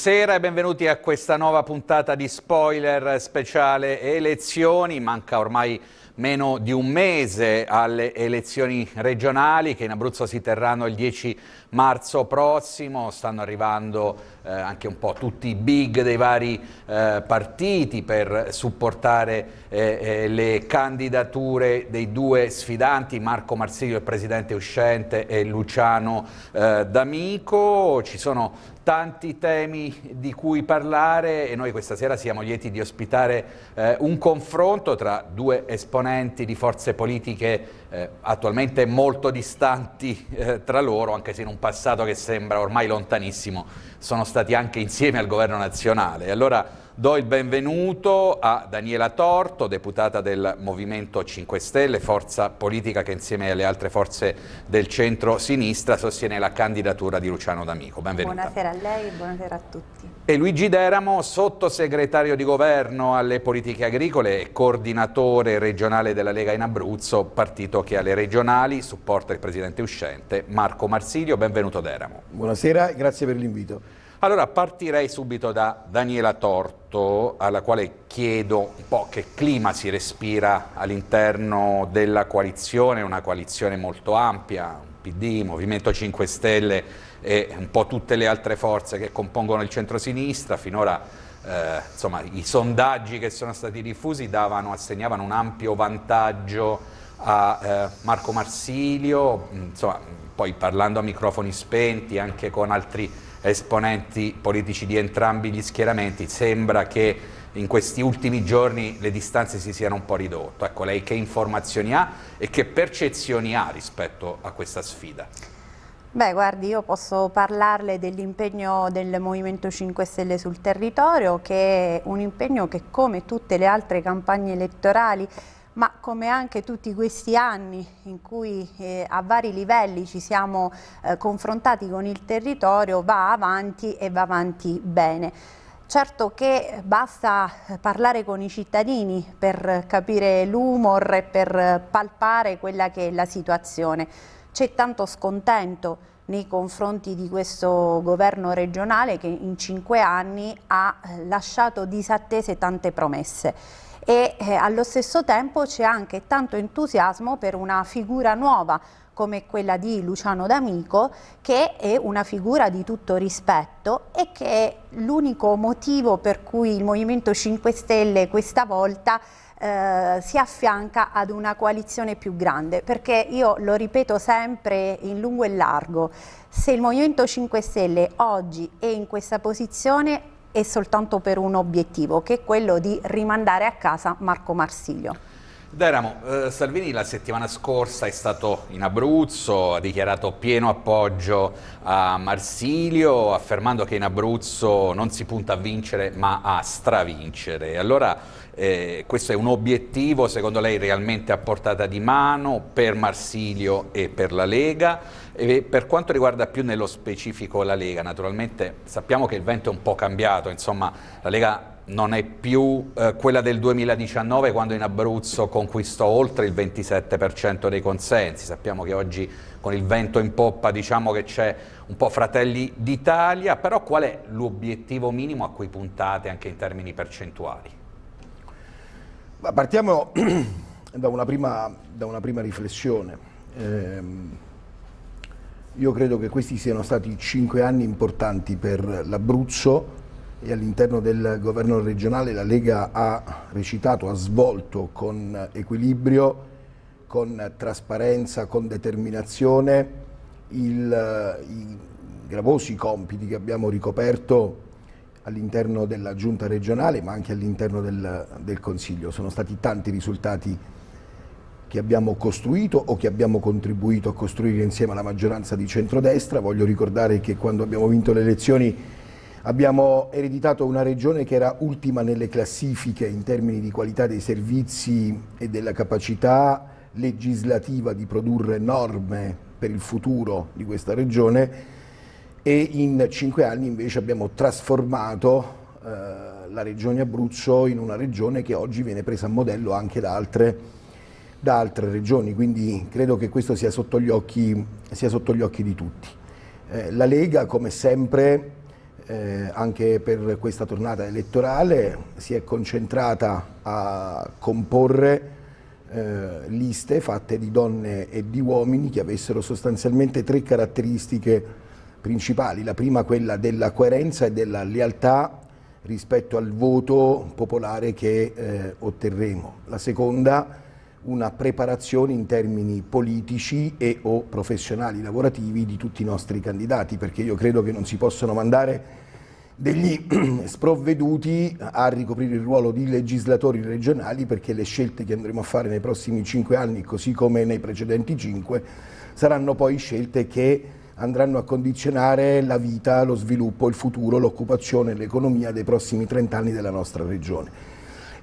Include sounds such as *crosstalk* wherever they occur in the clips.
Buonasera e benvenuti a questa nuova puntata di spoiler speciale elezioni. Manca ormai meno di un mese alle elezioni regionali che in Abruzzo si terranno il 10 marzo prossimo, stanno arrivando eh, anche un po' tutti i big dei vari eh, partiti per supportare eh, eh le candidature dei due sfidanti, Marco Marsiglio, il presidente uscente, e Luciano eh, D'Amico. Ci sono tanti temi di cui parlare e noi questa sera siamo lieti di ospitare eh, un confronto tra due esponenti esponenti di forze politiche eh, attualmente molto distanti eh, tra loro, anche se in un passato che sembra ormai lontanissimo, sono stati anche insieme al governo nazionale. Allora, Do il benvenuto a Daniela Torto, deputata del Movimento 5 Stelle, forza politica che insieme alle altre forze del centro-sinistra sostiene la candidatura di Luciano D'Amico. Benvenuta. Buonasera a lei e buonasera a tutti. E Luigi Deramo, sottosegretario di governo alle politiche agricole e coordinatore regionale della Lega in Abruzzo, partito che alle regionali supporta il presidente uscente Marco Marsilio. Benvenuto Deramo. Buonasera, grazie per l'invito. Allora partirei subito da Daniela Torto, alla quale chiedo un po' che clima si respira all'interno della coalizione, una coalizione molto ampia, PD, Movimento 5 Stelle e un po' tutte le altre forze che compongono il centrosinistra, finora eh, insomma, i sondaggi che sono stati diffusi davano, assegnavano un ampio vantaggio a eh, Marco Marsilio, insomma, poi parlando a microfoni spenti anche con altri esponenti politici di entrambi gli schieramenti, sembra che in questi ultimi giorni le distanze si siano un po' ridotte. Ecco, lei che informazioni ha e che percezioni ha rispetto a questa sfida? Beh, guardi, io posso parlarle dell'impegno del Movimento 5 Stelle sul territorio, che è un impegno che come tutte le altre campagne elettorali ma come anche tutti questi anni in cui eh, a vari livelli ci siamo eh, confrontati con il territorio va avanti e va avanti bene. Certo che basta eh, parlare con i cittadini per capire l'umor e per palpare quella che è la situazione. C'è tanto scontento nei confronti di questo governo regionale che in cinque anni ha eh, lasciato disattese tante promesse e eh, allo stesso tempo c'è anche tanto entusiasmo per una figura nuova come quella di Luciano D'Amico, che è una figura di tutto rispetto e che è l'unico motivo per cui il Movimento 5 Stelle questa volta eh, si affianca ad una coalizione più grande, perché io lo ripeto sempre in lungo e largo, se il Movimento 5 Stelle oggi è in questa posizione e soltanto per un obiettivo, che è quello di rimandare a casa Marco Marsiglio. Deramo, eh, Salvini la settimana scorsa è stato in Abruzzo, ha dichiarato pieno appoggio a Marsilio, affermando che in Abruzzo non si punta a vincere ma a stravincere. Allora eh, questo è un obiettivo secondo lei realmente a portata di mano per Marsilio e per la Lega? E per quanto riguarda più nello specifico la Lega, naturalmente sappiamo che il vento è un po' cambiato, insomma la Lega non è più eh, quella del 2019 quando in Abruzzo conquistò oltre il 27% dei consensi. Sappiamo che oggi con il vento in poppa diciamo che c'è un po' Fratelli d'Italia, però qual è l'obiettivo minimo a cui puntate anche in termini percentuali? Ma partiamo *clears throat* da una prima, da una prima riflessione. Eh, io credo che questi siano stati cinque anni importanti per l'Abruzzo e all'interno del governo regionale la Lega ha recitato, ha svolto con equilibrio, con trasparenza, con determinazione il, i gravosi compiti che abbiamo ricoperto all'interno della giunta regionale ma anche all'interno del, del Consiglio. Sono stati tanti risultati importanti che abbiamo costruito o che abbiamo contribuito a costruire insieme alla maggioranza di centrodestra. Voglio ricordare che quando abbiamo vinto le elezioni abbiamo ereditato una regione che era ultima nelle classifiche in termini di qualità dei servizi e della capacità legislativa di produrre norme per il futuro di questa regione e in cinque anni invece abbiamo trasformato eh, la regione Abruzzo in una regione che oggi viene presa a modello anche da altre regioni da altre regioni, quindi credo che questo sia sotto gli occhi, sotto gli occhi di tutti. Eh, la Lega, come sempre, eh, anche per questa tornata elettorale, si è concentrata a comporre eh, liste fatte di donne e di uomini che avessero sostanzialmente tre caratteristiche principali. La prima quella della coerenza e della lealtà rispetto al voto popolare che eh, otterremo. La seconda una preparazione in termini politici e o professionali lavorativi di tutti i nostri candidati, perché io credo che non si possano mandare degli *clears throat* sprovveduti a ricoprire il ruolo di legislatori regionali perché le scelte che andremo a fare nei prossimi cinque anni, così come nei precedenti cinque, saranno poi scelte che andranno a condizionare la vita, lo sviluppo, il futuro, l'occupazione e l'economia dei prossimi trent'anni della nostra regione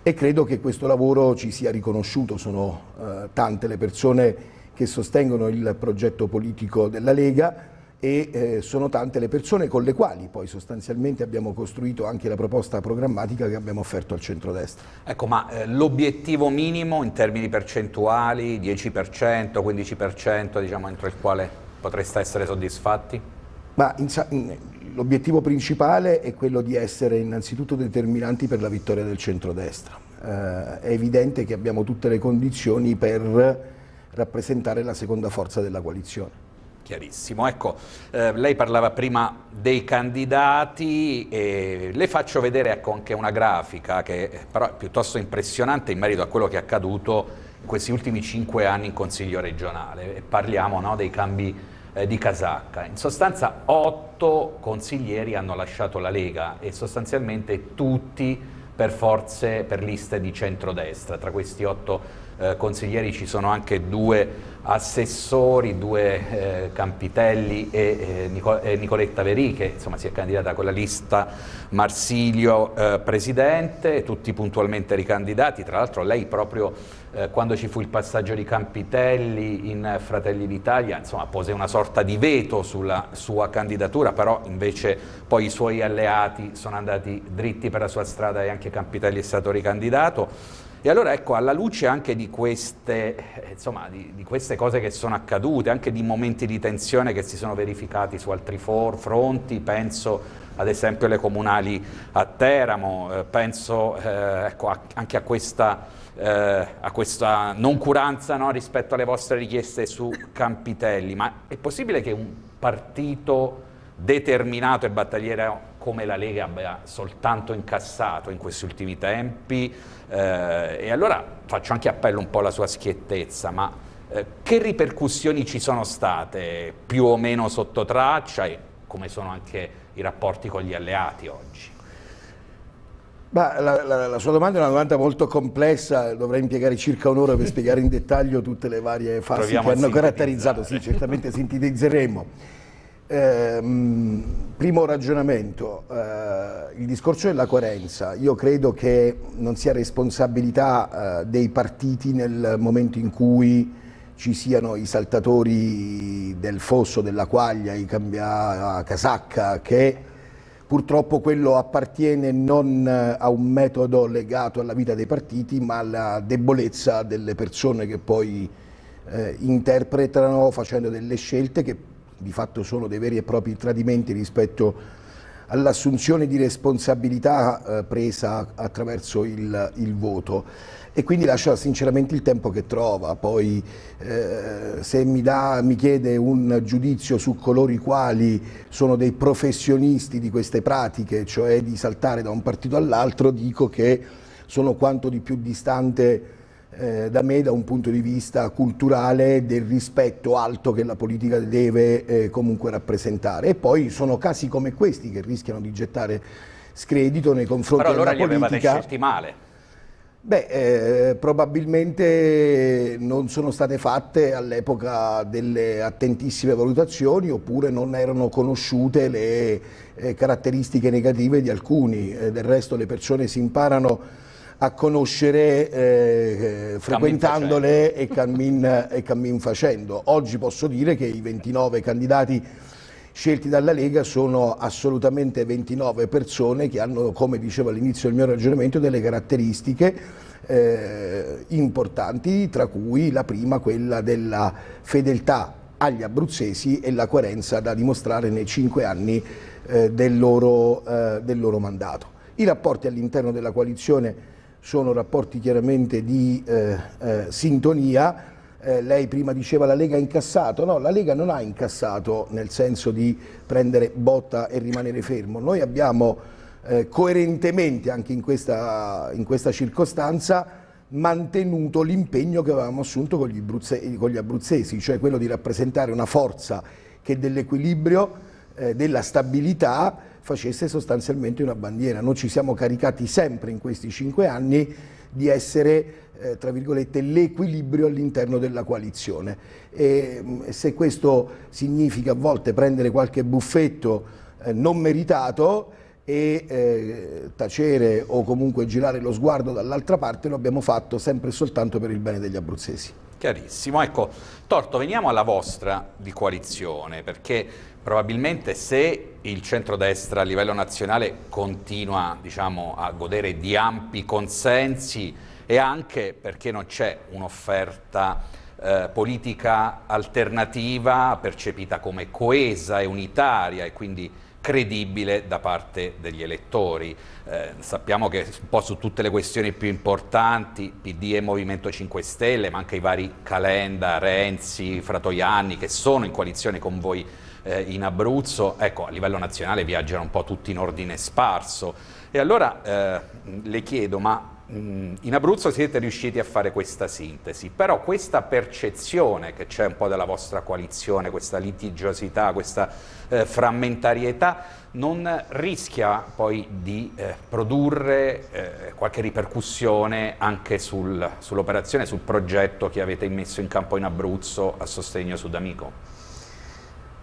e credo che questo lavoro ci sia riconosciuto, sono eh, tante le persone che sostengono il progetto politico della Lega e eh, sono tante le persone con le quali poi sostanzialmente abbiamo costruito anche la proposta programmatica che abbiamo offerto al centrodestra. Ecco, ma eh, l'obiettivo minimo in termini percentuali, 10%, 15%, diciamo entro il quale potreste essere soddisfatti? Ma in, l'obiettivo principale è quello di essere innanzitutto determinanti per la vittoria del centrodestra. Eh, è evidente che abbiamo tutte le condizioni per rappresentare la seconda forza della coalizione. Chiarissimo, ecco, eh, lei parlava prima dei candidati e le faccio vedere ecco, anche una grafica che eh, però è piuttosto impressionante in merito a quello che è accaduto in questi ultimi cinque anni in Consiglio regionale. Parliamo no, dei cambi eh, di Casacca. In sostanza otto consiglieri hanno lasciato la Lega e sostanzialmente tutti per forze, per liste di centrodestra. Tra questi otto eh, consiglieri ci sono anche due assessori, due eh, Campitelli e, eh, Nicol e, Nicoletta Veri che insomma, si è candidata con la lista Marsilio eh, Presidente, tutti puntualmente ricandidati, tra l'altro lei proprio eh, quando ci fu il passaggio di Campitelli in Fratelli d'Italia, insomma pose una sorta di veto sulla sua candidatura, però invece poi i suoi alleati sono andati dritti per la sua strada e anche Campitelli è stato ricandidato. E allora ecco, alla luce anche di queste, eh, insomma, di, di queste, cose che sono accadute, anche di momenti di tensione che si sono verificati su altri for, fronti, penso ad esempio alle comunali a Teramo, eh, penso eh, ecco, a, anche a questa eh, a questa noncuranza no, rispetto alle vostre richieste su Campitelli, ma è possibile che un partito determinato e battagliero come la Lega abbia soltanto incassato in questi ultimi tempi eh, e allora faccio anche appello un po' alla sua schiettezza, ma eh, che ripercussioni ci sono state più o meno sotto traccia e come sono anche i rapporti con gli alleati oggi? Ma la, la, la, sua domanda è una domanda molto complessa, dovrei impiegare circa un'ora per spiegare in dettaglio tutte le varie fasi Proviamo che hanno caratterizzato, sì, certamente sintetizzeremo. Eh, primo ragionamento, eh, il discorso della coerenza, io credo che non sia responsabilità eh, dei partiti nel momento in cui ci siano i saltatori del fosso, della quaglia, i cambia casacca che Purtroppo quello appartiene non eh, a un metodo legato alla vita dei partiti, ma alla debolezza delle persone che poi eh, interpretano facendo delle scelte che di fatto sono dei veri e propri tradimenti rispetto all'assunzione di responsabilità eh, presa attraverso il, il voto e quindi lascia sinceramente il tempo che trova. Poi eh, se mi, dà, mi, chiede un giudizio su coloro i quali sono dei professionisti di queste pratiche, cioè di saltare da un partito all'altro, dico che sono quanto di più distante eh, da me da un punto di vista culturale del rispetto alto che la politica deve eh, comunque rappresentare. E poi sono casi come questi che rischiano di gettare scredito nei confronti Però allora della politica. Però allora li avevate scelti male. Beh, eh, probabilmente non sono state fatte all'epoca delle attentissime valutazioni oppure non erano conosciute le eh, caratteristiche negative di alcuni. Eh, del resto le persone si imparano a conoscere eh, frequentandole cammin e cammin, e cammin facendo. Oggi posso dire che i 29 candidati scelti dalla Lega sono assolutamente 29 persone che hanno, come dicevo all'inizio del mio ragionamento, delle caratteristiche eh, importanti, tra cui la prima quella della fedeltà agli abruzzesi e la coerenza da dimostrare nei cinque anni eh, del, loro, eh, del, loro, mandato. I rapporti all'interno della coalizione sono rapporti chiaramente di eh, eh, sintonia, eh, lei prima diceva la Lega ha incassato, no la Lega non ha incassato nel senso di prendere botta e rimanere fermo, noi abbiamo eh, coerentemente anche in questa, in questa circostanza mantenuto l'impegno che avevamo assunto con gli, con gli, abruzzesi, cioè quello di rappresentare una forza che dell'equilibrio, eh, della stabilità facesse sostanzialmente una bandiera. Noi ci siamo caricati sempre in questi cinque anni di essere eh, tra virgolette l'equilibrio all'interno della coalizione e mm, se questo significa a volte prendere qualche buffetto eh, non meritato e eh, tacere o comunque girare lo sguardo dall'altra parte lo abbiamo fatto sempre e soltanto per il bene degli abruzzesi. Chiarissimo, ecco, Torto veniamo alla vostra di coalizione perché Probabilmente se il centrodestra a livello nazionale continua diciamo, a godere di ampi consensi e anche perché non c'è un'offerta eh, politica alternativa percepita come coesa e unitaria e quindi credibile da parte degli elettori. Eh, sappiamo che un po' su tutte le questioni più importanti, PD e Movimento 5 Stelle, ma anche i vari Calenda, Renzi, Fratoianni, che sono in coalizione con voi eh, in Abruzzo, ecco a livello nazionale viaggiano un po' tutti in ordine sparso e allora eh, le chiedo ma mm, in Abruzzo siete riusciti a fare questa sintesi, però questa percezione che c'è un po' della vostra coalizione, questa litigiosità, questa eh, frammentarietà, non rischia poi di eh, produrre eh, qualche ripercussione anche sul, sull'operazione, sul progetto che avete messo in campo in Abruzzo a sostegno Sudamico?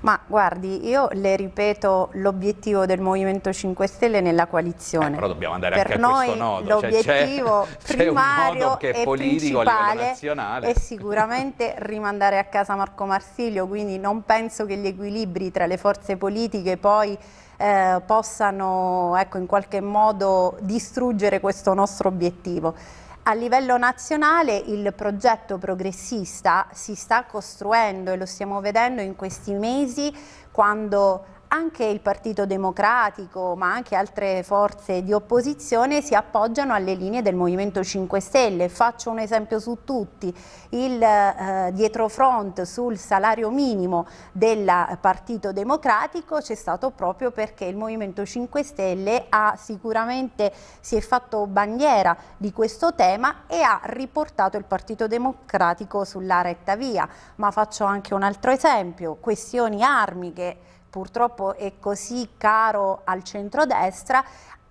Ma guardi, io le ripeto l'obiettivo del Movimento 5 Stelle nella coalizione. Eh, però dobbiamo andare per anche noi, a questo nodo. Cioè, l'obiettivo *laughs* cioè, primario che è politico principale è sicuramente *laughs* rimandare a casa Marco Marsilio, quindi non penso che gli equilibri tra le forze politiche poi eh, possano ecco, in qualche modo distruggere questo nostro obiettivo. A livello nazionale il progetto progressista si sta costruendo e lo stiamo vedendo in questi mesi quando anche il Partito Democratico ma anche altre forze di opposizione si appoggiano alle linee del Movimento 5 Stelle. Faccio un esempio su tutti, il eh, dietrofront sul salario minimo del Partito Democratico c'è stato proprio perché il Movimento 5 Stelle ha sicuramente si è fatto bandiera di questo tema e ha riportato il Partito Democratico sulla retta via. Ma faccio anche un altro esempio, questioni armi che purtroppo è così caro al centrodestra,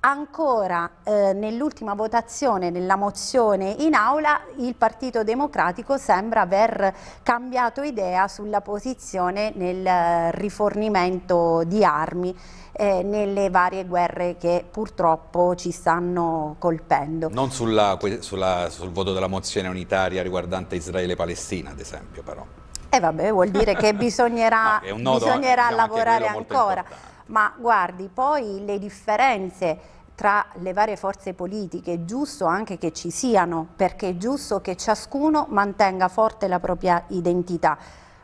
ancora eh, nell'ultima votazione, nella mozione in aula, il Partito Democratico sembra aver cambiato idea sulla posizione nel eh, rifornimento di armi eh, nelle varie guerre che purtroppo ci stanno colpendo. Non sulla, sulla, sul voto della mozione unitaria riguardante Israele Palestina, ad esempio, però. E eh vabbè, vuol dire che bisognerà, *laughs* no, bisognerà anche, diciamo lavorare ancora. Ma guardi, poi le differenze tra le varie forze politiche, è giusto anche che ci siano, perché è giusto che ciascuno mantenga forte la propria identità.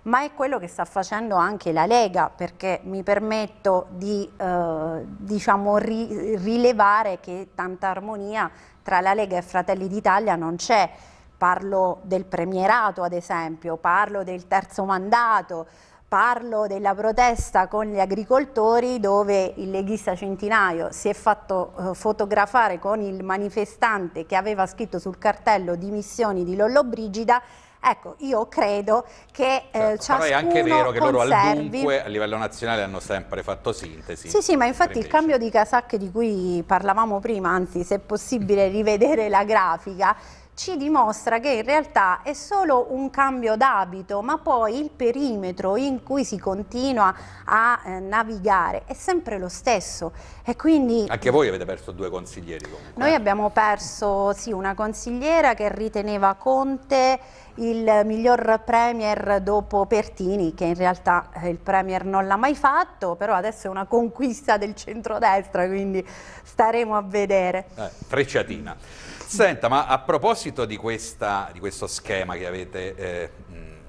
Ma è quello che sta facendo anche la Lega, perché mi permetto di eh, diciamo, ri rilevare che tanta armonia tra la Lega e Fratelli d'Italia non c'è parlo del premierato ad esempio, parlo del terzo mandato, parlo della protesta con gli agricoltori dove il leghista Centinaio si è fatto eh, fotografare con il manifestante che aveva scritto sul cartello dimissioni di Lollobrigida Ecco, io credo che eh, certo, ciascuno Però è anche vero che conservi... loro al dunque a livello nazionale hanno sempre fatto sintesi. Sì, sì, ma infatti il cambio di casacche di cui parlavamo prima, anzi se è possibile rivedere la grafica, ci dimostra che in realtà è solo un cambio d'abito, ma poi il perimetro in cui si continua a eh, navigare è sempre lo stesso. E quindi... Anche voi avete perso due consiglieri comunque. Noi abbiamo perso sì, una consigliera che riteneva Conte il miglior premier dopo Pertini, che in realtà eh, il premier non l'ha mai fatto, però adesso è una conquista del centrodestra, quindi staremo a vedere. Eh, frecciatina. Senta, ma a proposito di, questa, di questo schema che avete eh,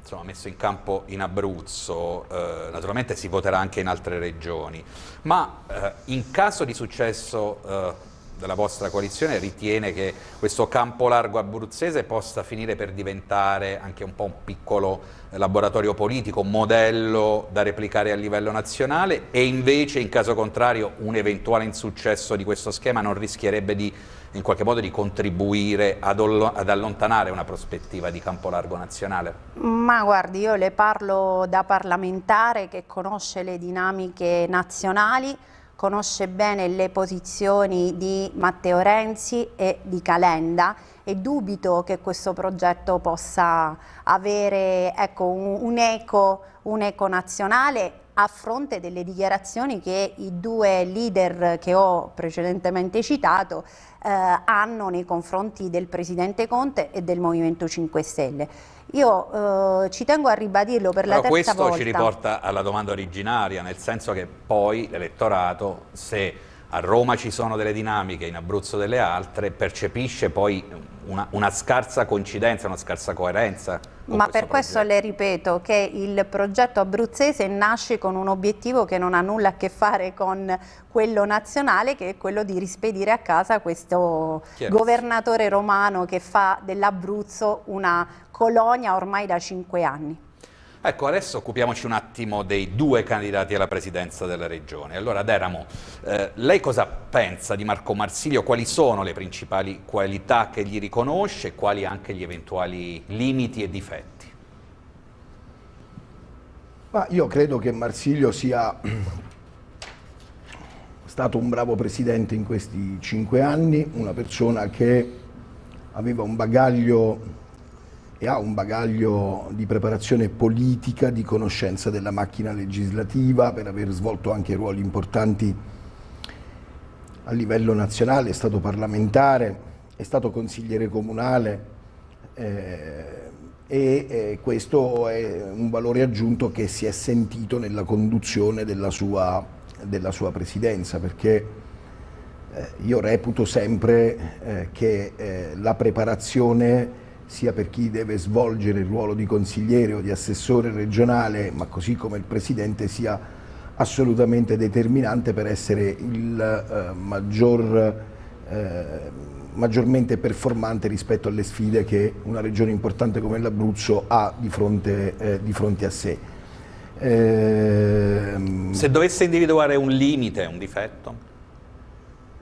insomma, messo in campo in Abruzzo, eh, naturalmente si voterà anche in altre regioni, ma eh, in caso di successo eh, della vostra coalizione ritiene che questo campo largo abruzzese possa finire per diventare anche un po' un piccolo laboratorio politico, un modello da replicare a livello nazionale e invece in caso contrario un eventuale insuccesso di questo schema non rischierebbe di in qualche modo di contribuire ad, ad, allontanare una prospettiva di campo largo nazionale? Ma guardi, io le parlo da parlamentare che conosce le dinamiche nazionali, conosce bene le posizioni di Matteo Renzi e di Calenda e dubito che questo progetto possa avere ecco, un'eco un un nazionale a fronte delle dichiarazioni che i due leader che ho precedentemente citato eh, hanno nei confronti del Presidente Conte e del Movimento 5 Stelle. Io eh, ci tengo a ribadirlo per Però la terza questo volta. Questo ci riporta alla domanda originaria, nel senso che poi l'elettorato, se a Roma ci sono delle dinamiche, in Abruzzo delle altre, percepisce poi una, una scarsa coincidenza, una scarsa coerenza. Ma questo per questo progetto. le ripeto che il progetto abruzzese nasce con un obiettivo che non ha nulla a che fare con quello nazionale, che è quello di rispedire a casa questo governatore romano che fa dell'Abruzzo una colonia ormai da cinque anni. Ecco, adesso occupiamoci un attimo dei due candidati alla presidenza della regione. Allora, Deramo, eh, lei cosa pensa di Marco Marsilio? Quali sono le principali qualità che gli riconosce e quali anche gli eventuali limiti e difetti? Ma io credo che Marsilio sia *clears throat* stato un bravo presidente in questi cinque anni, una persona che aveva un bagaglio e ha un bagaglio di preparazione politica, di conoscenza della macchina legislativa, per aver svolto anche ruoli importanti a livello nazionale, è stato parlamentare, è stato consigliere comunale eh, e eh, questo è un valore aggiunto che si è sentito nella conduzione della sua, della sua presidenza, perché eh, io reputo sempre eh, che eh, la preparazione sia per chi deve svolgere il ruolo di consigliere o di assessore regionale, ma così come il Presidente, sia assolutamente determinante per essere il eh, maggior, eh, maggiormente performante rispetto alle sfide che una regione importante come l'Abruzzo ha di fronte, eh, di fronte, a sé. Ehm, Se dovesse individuare un limite, un difetto?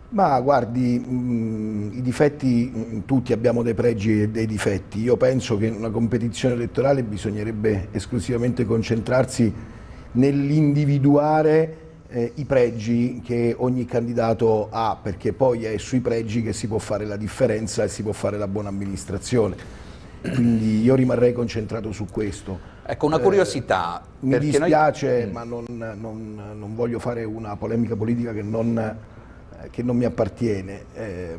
Ma guardi, mh, mm, i difetti, mh, mm, tutti abbiamo dei pregi e dei difetti. Io penso che in una competizione elettorale bisognerebbe esclusivamente concentrarsi nell'individuare eh, i pregi che ogni candidato ha, perché poi è sui pregi che si può fare la differenza e si può fare la buona amministrazione. Quindi io rimarrei concentrato su questo. Ecco, una eh, curiosità. Eh, mi dispiace, noi... Mm. ma non, non, non voglio fare una polemica politica che non che non mi appartiene. Eh,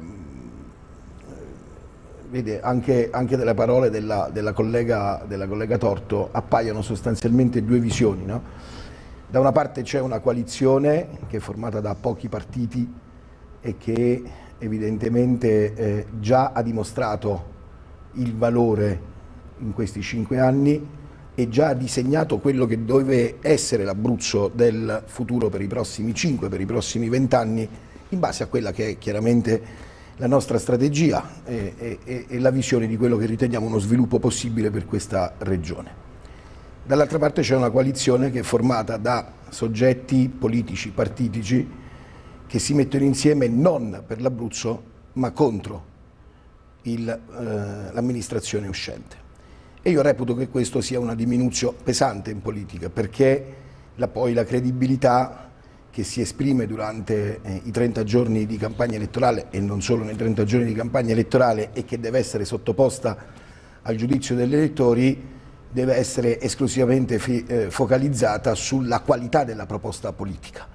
vede, anche, anche dalle parole della, della, collega, della, collega, Torto appaiono sostanzialmente due visioni. No? Da una parte c'è una coalizione che è formata da pochi partiti e che evidentemente eh, già ha dimostrato il valore in questi cinque anni e già ha disegnato quello che deve essere l'Abruzzo del futuro per i prossimi cinque, per i prossimi vent'anni in base a quella che è chiaramente la nostra strategia e, e, e la visione di quello che riteniamo uno sviluppo possibile per questa regione. Dall'altra parte c'è una coalizione che è formata da soggetti politici, partitici, che si mettono insieme non per l'Abruzzo ma contro eh, l'amministrazione eh, uscente. E io reputo che questo sia una diminuzione pesante in politica perché la, poi la credibilità che si esprime durante eh, i 30 giorni di campagna elettorale e non solo nei 30 giorni di campagna elettorale e che deve essere sottoposta al giudizio degli elettori deve essere esclusivamente eh, focalizzata sulla qualità della proposta politica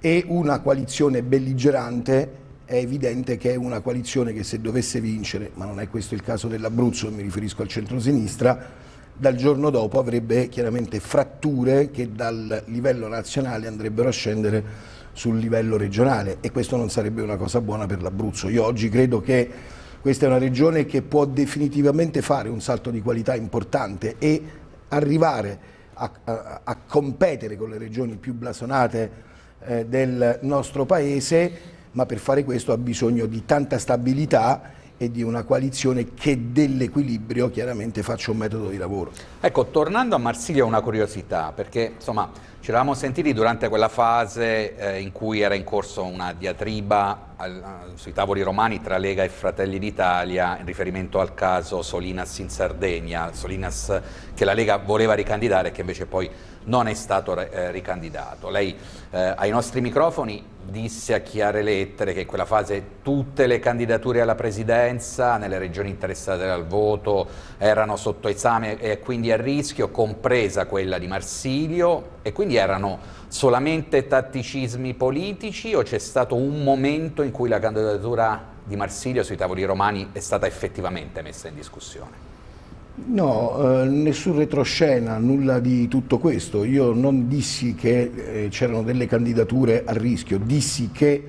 e una coalizione belligerante è evidente che è una coalizione che se dovesse vincere, ma non è questo il caso dell'Abruzzo, mi riferisco al centrosinistra, dal giorno dopo avrebbe chiaramente fratture che dal livello nazionale andrebbero a scendere sul livello regionale e questo non sarebbe una cosa buona per l'Abruzzo. Io oggi credo che questa è una regione che può definitivamente fare un salto di qualità importante e arrivare a, a, a competere con le regioni più blasonate eh, del nostro paese, ma per fare questo ha bisogno di tanta stabilità e di una coalizione che dell'equilibrio chiaramente faccia un metodo di lavoro. Ecco, tornando a Marsiglia una curiosità, perché insomma ci eravamo sentiti durante quella fase eh, in cui era in corso una diatriba al, sui tavoli romani tra Lega e Fratelli d'Italia in riferimento al caso Solinas in Sardegna, Solinas che la Lega voleva ricandidare e che invece poi non è stato eh, ricandidato. Lei eh, ai nostri microfoni disse a chiare lettere che in quella fase tutte le candidature alla presidenza nelle regioni interessate al voto erano sotto esame e quindi a rischio, compresa quella di Marsilio e quindi erano solamente tatticismi politici o c'è stato un momento in cui la candidatura di Marsilio sui tavoli romani è stata effettivamente messa in discussione? No, eh, nessun retroscena, nulla di tutto questo. Io non dissi che eh, c'erano delle candidature a rischio, dissi che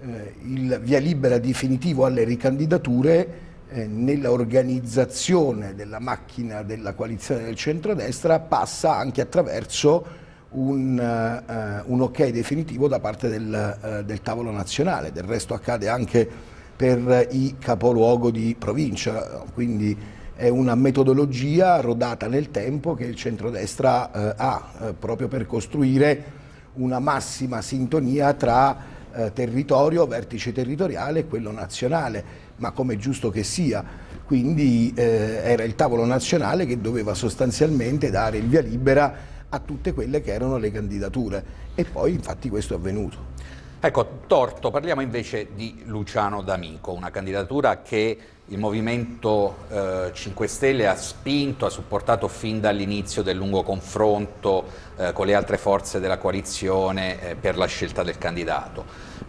eh, il via libera definitivo alle ricandidature eh, nella organizzazione della macchina della coalizione del centrodestra passa anche attraverso un, uh, un, ok definitivo da parte del, uh, del, tavolo nazionale, del resto accade anche per i capoluogo di provincia, quindi è una metodologia rodata nel tempo che il centrodestra uh, ha proprio per costruire una massima sintonia tra territorio, vertice territoriale e quello nazionale, ma come è giusto che sia. Quindi era il tavolo nazionale che doveva sostanzialmente dare il via libera a tutte quelle che erano le candidature e poi infatti questo è avvenuto. Ecco, torto, parliamo invece di Luciano D'Amico, una candidatura che il Movimento eh, 5 Stelle ha spinto, ha supportato fin dall'inizio del lungo confronto eh, con le altre forze della coalizione eh, per la scelta del candidato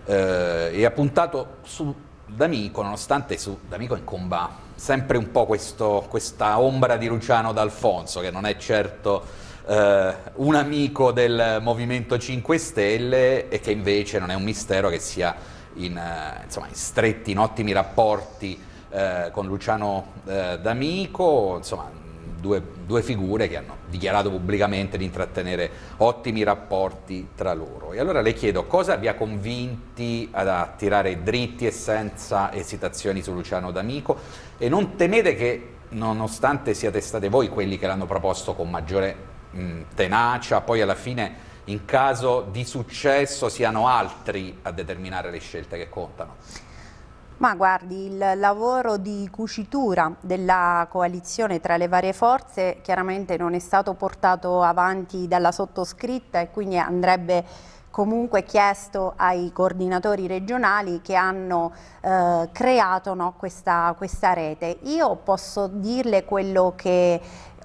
eh, e ha puntato su D'Amico, nonostante su D'Amico incomba sempre un po' questo, questa ombra di Luciano D'Alfonso, che non è certo eh, un amico del Movimento 5 Stelle e che invece non è un mistero che sia in, eh, insomma, in stretti, in ottimi rapporti eh, con Luciano eh, D'Amico, insomma due, due figure che hanno dichiarato pubblicamente di intrattenere ottimi rapporti tra loro. E allora le chiedo cosa vi ha convinti ad attirare dritti e senza esitazioni su Luciano D'Amico e non temete che nonostante siate state voi quelli che l'hanno proposto con maggiore mh, mm, tenacia, poi alla fine in caso di successo siano altri a determinare le scelte che contano? Ma guardi, il lavoro di cucitura della coalizione tra le varie forze chiaramente non è stato portato avanti dalla sottoscritta e quindi andrebbe comunque chiesto ai coordinatori regionali che hanno eh, creato no, questa, questa, rete. Io posso dirle quello che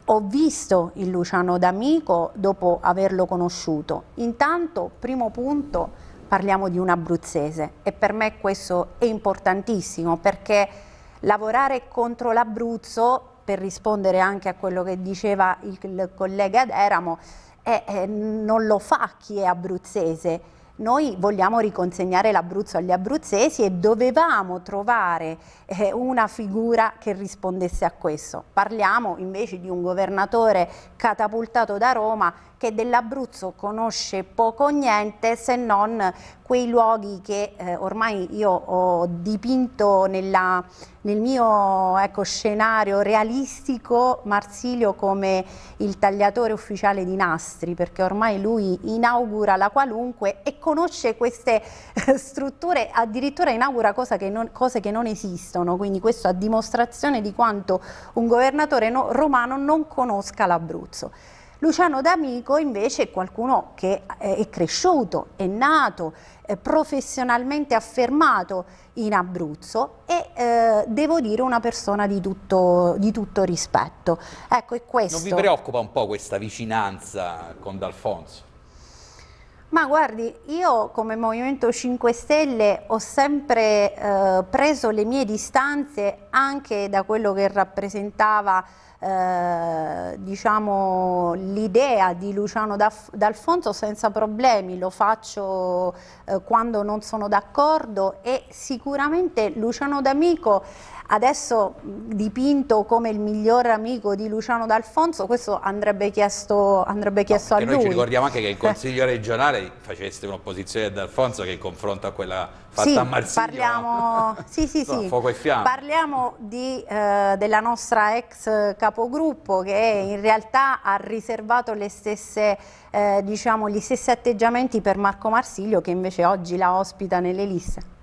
ho visto il Luciano D'Amico dopo averlo conosciuto. Intanto, primo punto, parliamo di un abruzzese e per me questo è importantissimo perché lavorare contro l'Abruzzo, per rispondere anche a quello che diceva il collega D'Eramo, eh, eh, non lo fa chi è abruzzese noi vogliamo riconsegnare l'Abruzzo agli abruzzesi e dovevamo trovare eh, una figura che rispondesse a questo. Parliamo invece di un governatore catapultato da Roma che dell'Abruzzo conosce poco o niente se non quei luoghi che eh, ormai io ho dipinto nella, nel mio ecco, scenario realistico Marsilio come il tagliatore ufficiale di nastri perché ormai lui inaugura la qualunque e conosce queste eh, strutture addirittura inaugura che non, cose che non esistono quindi questo a dimostrazione di quanto un governatore no, romano non conosca l'Abruzzo. Luciano D'Amico invece è qualcuno che eh, è cresciuto, è nato, è eh, professionalmente affermato in Abruzzo e eh, devo dire una persona di tutto, di tutto rispetto. Ecco, è questo. Non vi preoccupa un po' questa vicinanza con D'Alfonso? Ma guardi, io come Movimento 5 Stelle ho sempre eh, preso le mie distanze anche da quello che rappresentava eh, diciamo, l'idea di Luciano D'Alfonso senza problemi, lo faccio eh, quando non sono d'accordo e sicuramente Luciano D'Amico adesso dipinto come il miglior amico di Luciano D'Alfonso, questo andrebbe chiesto, andrebbe chiesto no, a noi lui. Noi ci ricordiamo anche che il *laughs* Consiglio regionale faceste un'opposizione ad Alfonso che confronta a quella fatta sì, a Marsiglia. Parliamo, *laughs* sì, sì, no, sì. Fuoco e fiamma. Parliamo di, eh, della nostra ex capogruppo che in realtà ha riservato stesse, eh, diciamo, gli stessi atteggiamenti per Marco Marsiglio che invece oggi la ospita nelle liste.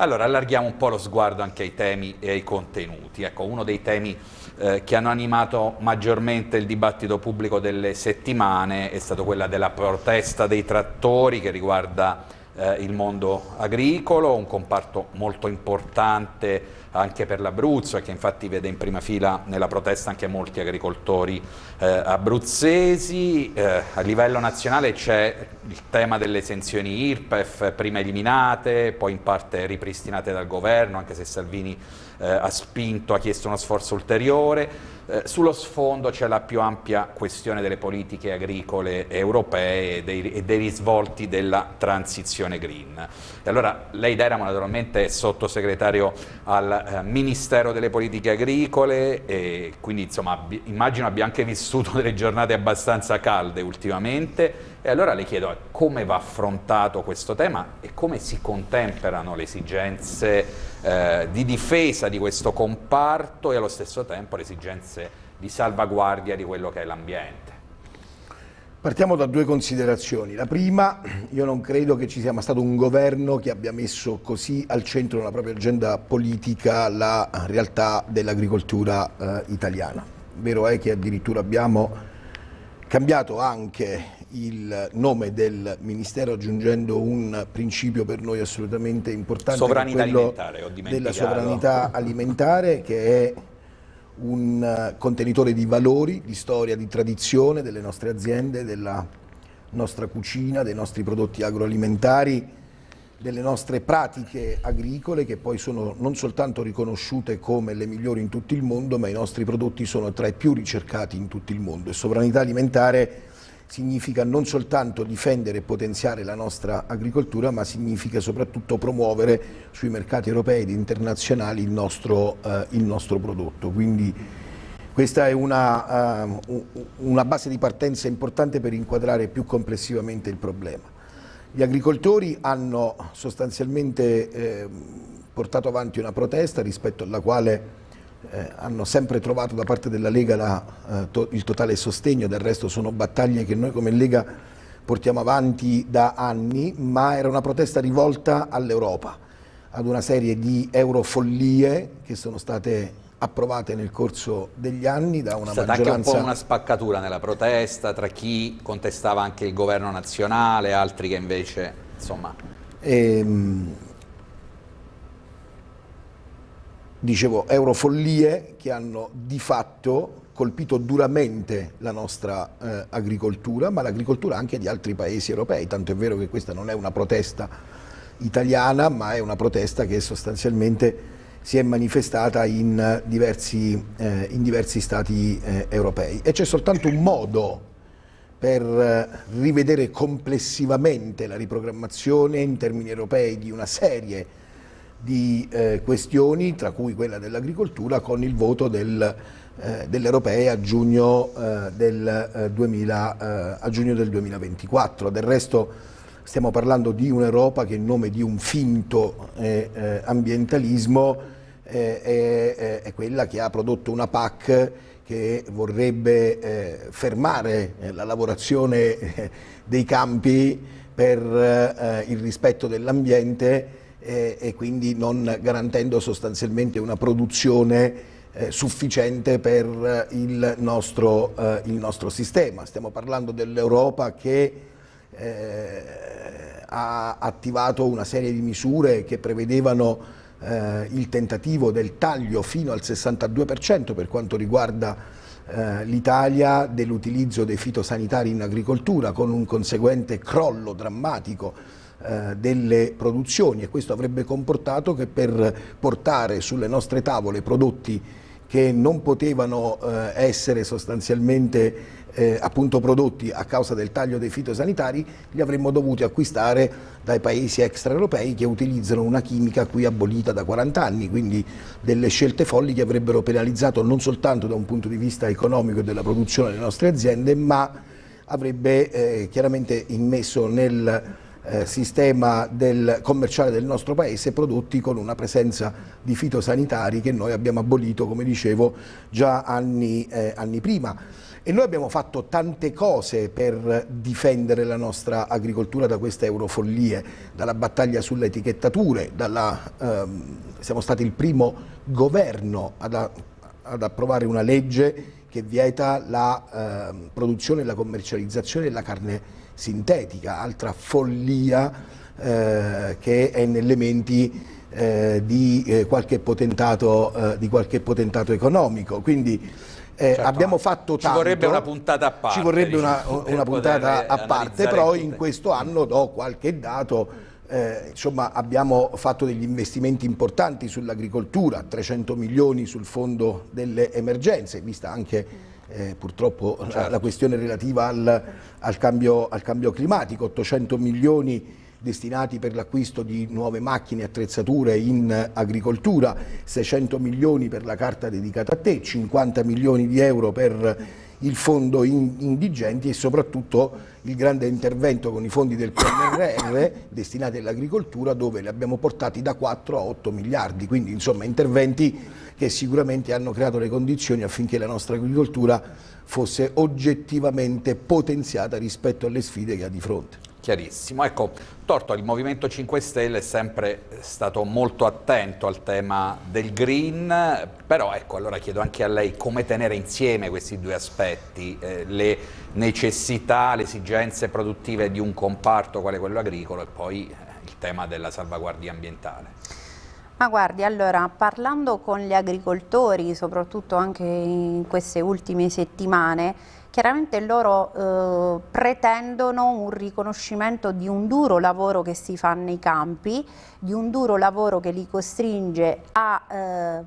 Allora, allarghiamo un po' lo sguardo anche ai temi e ai contenuti. Ecco, uno dei temi eh, che hanno animato maggiormente il dibattito pubblico delle settimane è stato quello della protesta dei trattori che riguarda eh, il mondo agricolo, un comparto molto importante anche per l'Abruzzo e che infatti vede in prima fila nella protesta anche molti agricoltori eh, abruzzesi. Eh, a livello nazionale c'è il tema delle esenzioni IRPEF, prima eliminate, poi in parte ripristinate dal governo, anche se Salvini eh, ha spinto, ha chiesto uno sforzo ulteriore eh, sullo sfondo c'è la più ampia questione delle politiche agricole europee e dei, e dei risvolti della transizione green. E allora lei Deramo naturalmente è sottosegretario al eh, Ministero delle Politiche Agricole e quindi insomma abbi immagino abbia anche vissuto *laughs* delle giornate abbastanza calde ultimamente e allora le chiedo eh, come va affrontato questo tema e come si contemperano le esigenze eh, di difesa di questo comparto e allo stesso tempo le esigenze di salvaguardia di quello che è l'ambiente. Partiamo da due considerazioni. La prima, io non credo che ci sia mai stato un governo che abbia messo così al centro della propria agenda politica la realtà dell'agricoltura eh, italiana. Vero è che addirittura abbiamo cambiato anche il nome del Ministero aggiungendo un principio per noi assolutamente importante, sovranità alimentare, ho della sovranità alimentare che è un contenitore di valori, di storia, di tradizione delle nostre aziende, della nostra cucina, dei nostri prodotti agroalimentari, delle nostre pratiche agricole che poi sono non soltanto riconosciute come le migliori in tutto il mondo, ma i nostri prodotti sono tra i più ricercati in tutto il mondo e sovranità alimentare è significa non soltanto difendere e potenziare la nostra agricoltura, ma significa soprattutto promuovere sui mercati europei ed internazionali il nostro, eh, il nostro prodotto. Quindi questa è una, uh, una base di partenza importante per inquadrare più complessivamente il problema. Gli agricoltori hanno sostanzialmente eh, portato avanti una protesta rispetto alla quale eh, hanno sempre trovato da parte della Lega la, eh, to il totale sostegno, del resto sono battaglie che noi come Lega portiamo avanti da anni, ma era una protesta rivolta all'Europa, ad una serie di eurofollie che sono state approvate nel corso degli anni da una È stata anche un po' una spaccatura nella protesta tra chi contestava anche il governo nazionale, altri che invece, insomma... Ehm dicevo, eurofollie che hanno di fatto colpito duramente la nostra eh, agricoltura, ma l'agricoltura anche di altri paesi europei, tanto è vero che questa non è una protesta italiana, ma è una protesta che sostanzialmente si è manifestata in diversi, eh, in diversi stati eh, europei e c'è soltanto un modo per eh, rivedere complessivamente la riprogrammazione in termini europei di una serie di di eh, questioni, tra cui quella dell'agricoltura, con il voto del, eh, dell'Europea a giugno, eh, del, 2000, eh, eh, a giugno del 2024. Del resto stiamo parlando di un'Europa che in nome di un finto eh, ambientalismo è quella che ha prodotto una PAC che vorrebbe fermare la lavorazione dei campi per il rispetto dell'ambiente eh, e quindi non garantendo sostanzialmente una produzione eh, sufficiente per eh, il nostro, eh, il nostro, sistema. Stiamo parlando dell'Europa che eh, ha attivato una serie di misure che prevedevano eh, il tentativo del taglio fino al 62% per quanto riguarda l'Italia dell'utilizzo dei fitosanitari in agricoltura con un conseguente crollo drammatico eh, delle produzioni e questo avrebbe comportato che per portare sulle nostre tavole prodotti che non potevano eh, essere sostanzialmente eh, appunto prodotti a causa del taglio dei fitosanitari li avremmo dovuti acquistare dai paesi extraeuropei che utilizzano una chimica qui abolita da 40 anni, quindi delle scelte folli che avrebbero penalizzato non soltanto da un punto di vista economico della produzione delle nostre aziende, ma avrebbe eh, chiaramente immesso nel eh, sistema del commerciale del nostro paese prodotti con una presenza di fitosanitari che noi abbiamo abolito, come dicevo, già anni, eh, anni prima. E noi abbiamo fatto tante cose per difendere la nostra agricoltura da queste eurofollie, dalla battaglia sulle etichettature, dalla, ehm, siamo stati il primo governo ad, a, ad approvare una legge che vieta la eh, produzione e la commercializzazione della carne sintetica, altra follia eh, che è nelle menti eh, di, eh, qualche potentato, eh, di qualche potentato economico. Quindi, eh, certo, abbiamo fatto tanto. Ci vorrebbe una puntata a parte. Ci vorrebbe una, diciamo, una puntata a parte, però in questo anno do qualche dato. Eh, insomma, abbiamo fatto degli investimenti importanti sull'agricoltura, 300 milioni sul fondo delle emergenze, vista anche eh, purtroppo certo. la, questione relativa al, al, cambio, al cambio climatico, 800 milioni destinati per l'acquisto di nuove macchine e attrezzature in agricoltura, 600 milioni per la carta dedicata a te, 50 milioni di euro per il fondo indigenti e soprattutto il grande intervento con i fondi del PNRR destinati all'agricoltura dove li abbiamo portati da 4 a 8 miliardi, quindi insomma interventi che sicuramente hanno creato le condizioni affinché la nostra agricoltura fosse oggettivamente potenziata rispetto alle sfide che ha di fronte. Chiarissimo. Ecco, Torto, il Movimento 5 Stelle è sempre stato molto attento al tema del green, però ecco, allora chiedo anche a lei come tenere insieme questi due aspetti, eh, le necessità, le esigenze produttive di un comparto quale quello agricolo e poi eh, il tema della salvaguardia ambientale. Ma guardi, allora, parlando con gli agricoltori, soprattutto anche in queste ultime settimane, chiaramente loro eh, pretendono un riconoscimento di un duro lavoro che si fa nei campi, di un duro lavoro che li costringe a eh,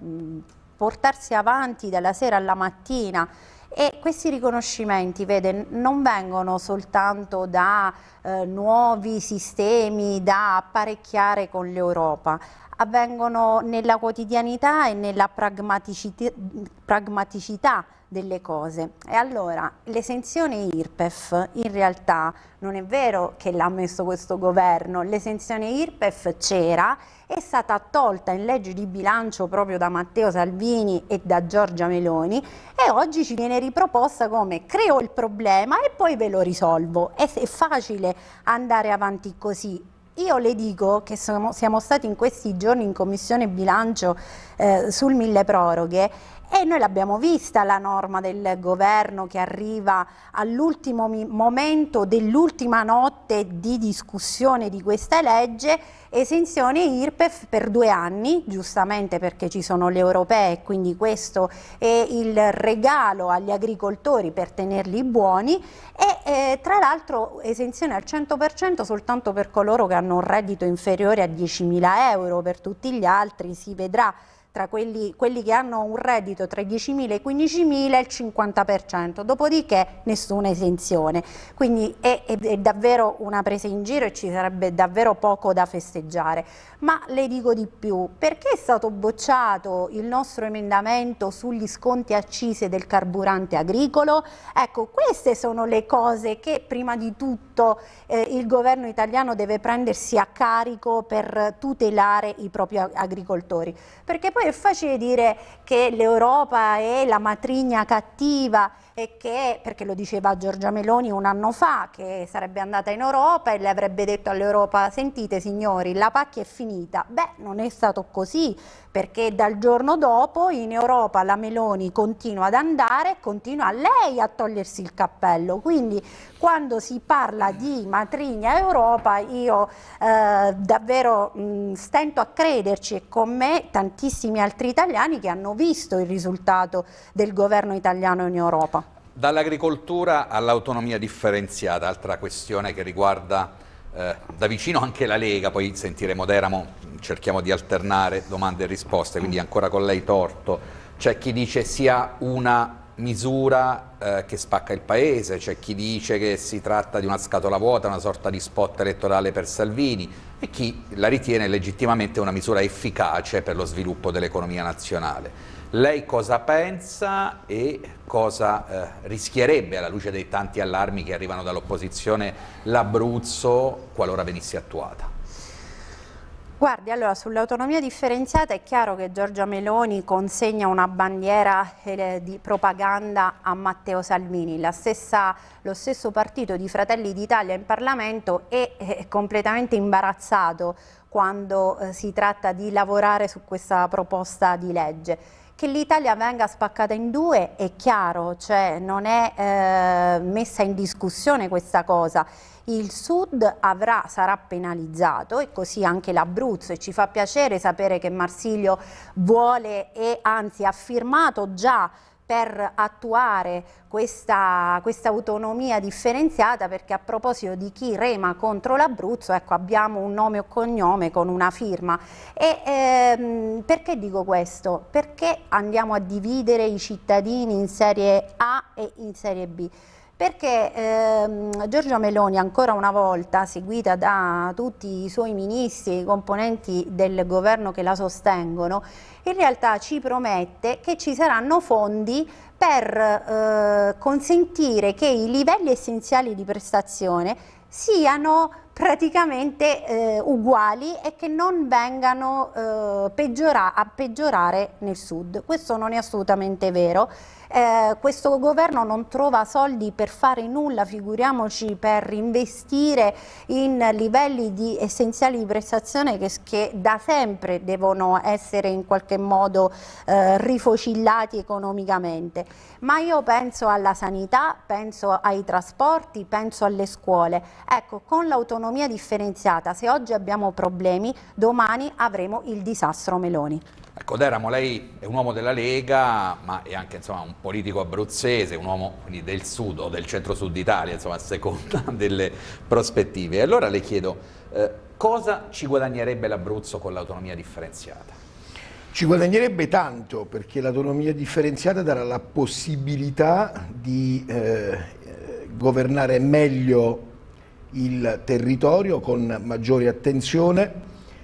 portarsi avanti dalla sera alla mattina e questi riconoscimenti, vede, non vengono soltanto da eh, nuovi sistemi da apparecchiare con l'Europa, avvengono nella quotidianità e nella pragmaticità delle cose. E allora l'esenzione IRPEF in realtà non è vero che l'ha messo questo governo, l'esenzione IRPEF c'era, è stata tolta in legge di bilancio proprio da Matteo Salvini e da Giorgia Meloni e oggi ci viene riproposta come creo il problema e poi ve lo risolvo. È facile andare avanti così io le dico che siamo, siamo, stati in questi giorni in Commissione Bilancio eh, sul mille proroghe e noi l'abbiamo vista la norma del governo che arriva all'ultimo momento dell'ultima notte di discussione di questa legge, esenzione IRPEF per due anni, giustamente perché ci sono le europee, quindi questo è il regalo agli agricoltori per tenerli buoni e eh, tra l'altro esenzione al 100% soltanto per coloro che hanno un reddito inferiore a 10.000 euro, per tutti gli altri si vedrà tra quelli, quelli, che hanno un reddito tra i 10.000 e i 15.000 il 50%, dopodiché nessuna esenzione. Quindi è, è, è, davvero una presa in giro e ci sarebbe davvero poco da festeggiare. Ma le dico di più, perché è stato bocciato il nostro emendamento sugli sconti accise del carburante agricolo? Ecco, queste sono le cose che prima di tutto eh, il governo italiano deve prendersi a carico per tutelare i propri agricoltori. Perché poi è facile dire che l'Europa è la matrigna cattiva e che, perché lo diceva Giorgia Meloni un anno fa, che sarebbe andata in Europa e le avrebbe detto all'Europa sentite signori la pacchia è finita. Beh, non è stato così, perché dal giorno dopo in Europa la Meloni continua ad andare, e continua lei a togliersi il cappello, quindi quando si parla di matrigna Europa io eh, davvero mh, mm, stento a crederci e con me tantissimi altri italiani che hanno visto il risultato del governo italiano in Europa. Dall'agricoltura all'autonomia differenziata, altra questione che riguarda eh, da vicino anche la Lega, poi sentiremo Deramo, cerchiamo di alternare domande e risposte, quindi mm. ancora con lei torto. C'è chi dice sia una misura eh, che spacca il paese, c'è chi dice che si tratta di una scatola vuota, una sorta di spot elettorale per Salvini e chi la ritiene legittimamente una misura efficace per lo sviluppo dell'economia nazionale. Lei cosa pensa e cosa eh, rischierebbe, alla luce dei tanti allarmi che arrivano dall'opposizione, l'Abruzzo qualora venisse attuata? Guardi, allora sull'autonomia differenziata è chiaro che Giorgia Meloni consegna una bandiera eh, di propaganda a Matteo Salvini. Stessa, lo stesso partito di Fratelli d'Italia in Parlamento è, è completamente imbarazzato quando eh, si tratta di lavorare su questa proposta di legge che l'Italia venga spaccata in due è chiaro, cioè non è eh, messa in discussione questa cosa. Il sud avrà, sarà penalizzato e così anche l'Abruzzo e ci fa piacere sapere che Marsilio vuole e anzi ha firmato già per attuare questa, questa, autonomia differenziata perché a proposito di chi rema contro l'Abruzzo ecco, abbiamo un nome o cognome con una firma e ehm, perché dico questo? Perché andiamo a dividere i cittadini in serie A e in serie B? perché ehm, Giorgia Meloni ancora una volta, seguita da tutti i suoi ministri, i componenti del governo che la sostengono, in realtà ci promette che ci saranno fondi per eh, consentire che i livelli essenziali di prestazione siano praticamente eh, uguali e che non vengano eh, peggiora a peggiorare nel sud. Questo non è assolutamente vero eh, questo governo non trova soldi per fare nulla, figuriamoci per investire in livelli di essenziali di prestazione che, che da sempre devono essere in qualche modo eh, rifocillati economicamente. Ma io penso alla sanità, penso ai trasporti, penso alle scuole. Ecco, con l'autonomia differenziata, se oggi abbiamo problemi, domani avremo il disastro Meloni. Ecco, Deramo, lei è un uomo della Lega, ma è anche insomma, un politico abruzzese, un uomo del sud o del centro-sud Italia, insomma, a seconda *laughs* delle prospettive. E allora le chiedo, eh, cosa ci guadagnerebbe l'Abruzzo con l'autonomia differenziata? Ci guadagnerebbe tanto perché l'autonomia differenziata darà la possibilità di eh, governare meglio il territorio con maggiore attenzione,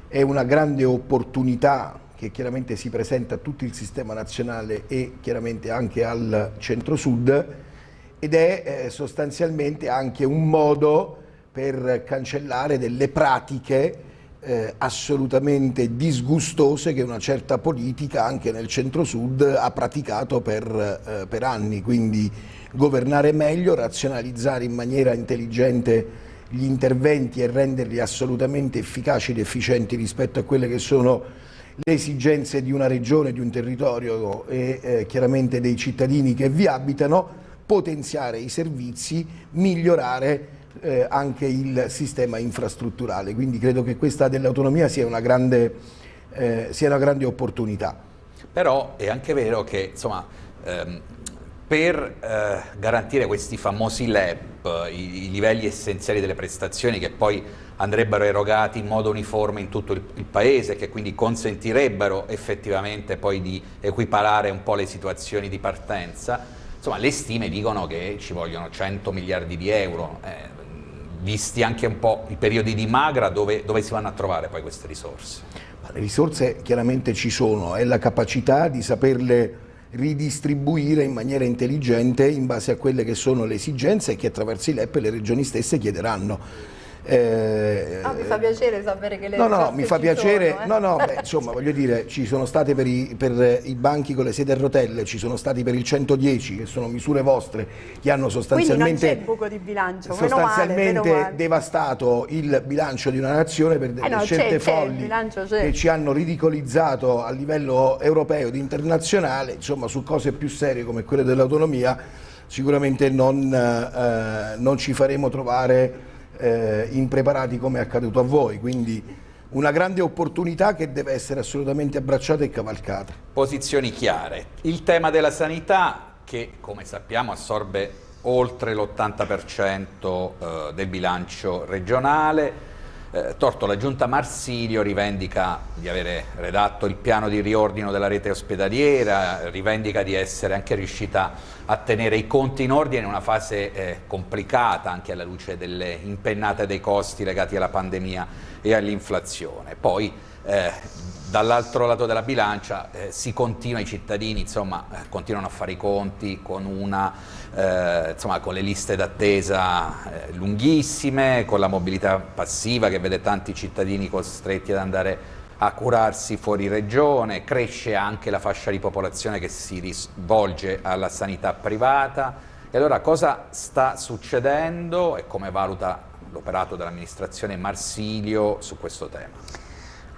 è una grande opportunità che chiaramente si presenta a tutto il sistema nazionale e chiaramente anche al centro-sud ed è eh, sostanzialmente anche un modo per cancellare delle pratiche eh, assolutamente disgustose che una certa politica anche nel centro-sud ha praticato per, eh, per anni, quindi governare meglio, razionalizzare in maniera intelligente gli interventi e renderli assolutamente efficaci ed efficienti rispetto a quelle che sono le esigenze di una regione, di un territorio e eh, chiaramente dei cittadini che vi abitano, potenziare i servizi, migliorare eh, anche il sistema infrastrutturale. Quindi credo che questa dell'autonomia sia, eh, sia una grande opportunità. Però è anche vero che insomma, ehm per eh, garantire questi famosi LEP, i, i, livelli essenziali delle prestazioni che poi andrebbero erogati in modo uniforme in tutto il, il paese, che quindi consentirebbero effettivamente poi di equiparare un po' le situazioni di partenza, insomma le stime dicono che ci vogliono 100 miliardi di euro, eh, visti anche un po' i periodi di magra dove, dove si vanno a trovare poi queste risorse. Ma le risorse chiaramente ci sono, è la capacità di saperle ridistribuire in maniera intelligente in base a quelle che sono le esigenze che attraverso i LEP le regioni stesse chiederanno. Eh, ah, mi fa piacere sapere che le No, no, mi fa piacere, sono, eh? no, no, beh, insomma, voglio dire, ci sono state per i, per i, banchi con le sedie a rotelle, ci sono stati per il 110, che sono misure vostre, che hanno sostanzialmente, bilancio, sostanzialmente male, male. devastato il bilancio di una nazione per delle eh no, scelte folli che ci hanno ridicolizzato a livello europeo ed internazionale, insomma, su cose più serie come quelle dell'autonomia, sicuramente non, eh, non ci faremo trovare eh, impreparati come è accaduto a voi, quindi una grande opportunità che deve essere assolutamente abbracciata e cavalcata. Posizioni chiare. Il tema della sanità che come sappiamo assorbe oltre l'80% eh, del bilancio regionale, eh, torto, la giunta Marsilio rivendica di avere redatto il piano di riordino della rete ospedaliera, rivendica di essere anche riuscita a tenere i conti in ordine in una fase eh, complicata anche alla luce delle impennate dei costi legati alla pandemia e all'inflazione. Poi eh, dall'altro lato della bilancia eh, si continua, i cittadini insomma, eh, continuano a fare i conti con, una, eh, insomma, con le liste d'attesa eh, lunghissime, con la mobilità passiva che vede tanti cittadini costretti ad andare a curarsi fuori regione, cresce anche la fascia di popolazione che si rivolge alla sanità privata. E allora cosa sta succedendo e come valuta l'operato dell'amministrazione Marsilio su questo tema?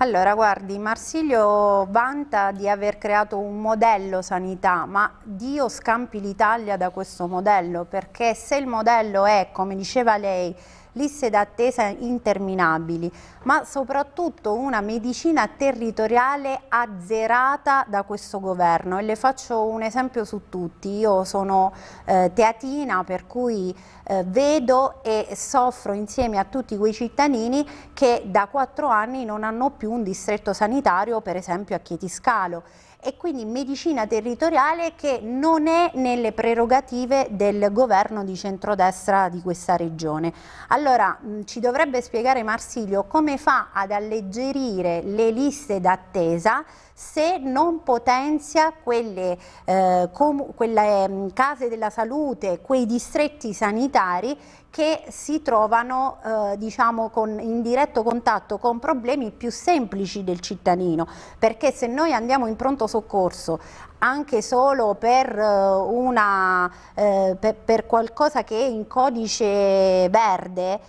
Allora, guardi, Marsilio vanta di aver creato un modello sanità, ma Dio scampi l'Italia da questo modello, perché se il modello è, come diceva lei, liste d'attesa interminabili, ma soprattutto una medicina territoriale azzerata da questo governo e le faccio un esempio su tutti. Io sono eh, teatina per cui eh, vedo e soffro insieme a tutti quei cittadini che da quattro anni non hanno più un distretto sanitario per esempio a Chietiscalo e quindi medicina territoriale che non è nelle prerogative del governo di centrodestra di questa regione. Allora mh, ci dovrebbe spiegare Marsilio come fa ad alleggerire le liste d'attesa se non potenzia quelle, eh, quelle mm, case della salute, quei distretti sanitari che si trovano eh, diciamo con, in diretto contatto con problemi più semplici del cittadino perché se noi andiamo in pronto soccorso anche solo per, eh, una, eh, per, per qualcosa che è in codice verde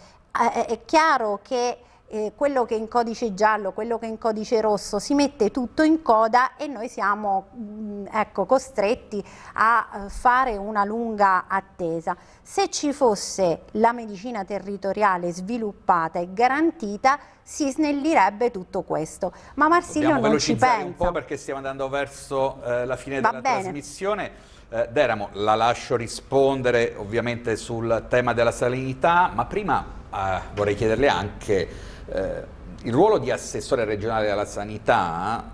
eh, è chiaro che eh, quello che è in codice giallo, quello che è in codice rosso, si mette tutto in coda e noi siamo mh, mm, ecco, costretti a eh, fare una lunga attesa. Se ci fosse la medicina territoriale sviluppata e garantita, si snellirebbe tutto questo. Ma Marsilio Dobbiamo non ci pensa. un po' perché stiamo andando verso eh, la fine Va della bene. trasmissione. Eh, Deramo, la lascio rispondere ovviamente sul tema della salinità, ma prima eh, vorrei chiederle anche eh, il ruolo di assessore regionale alla sanità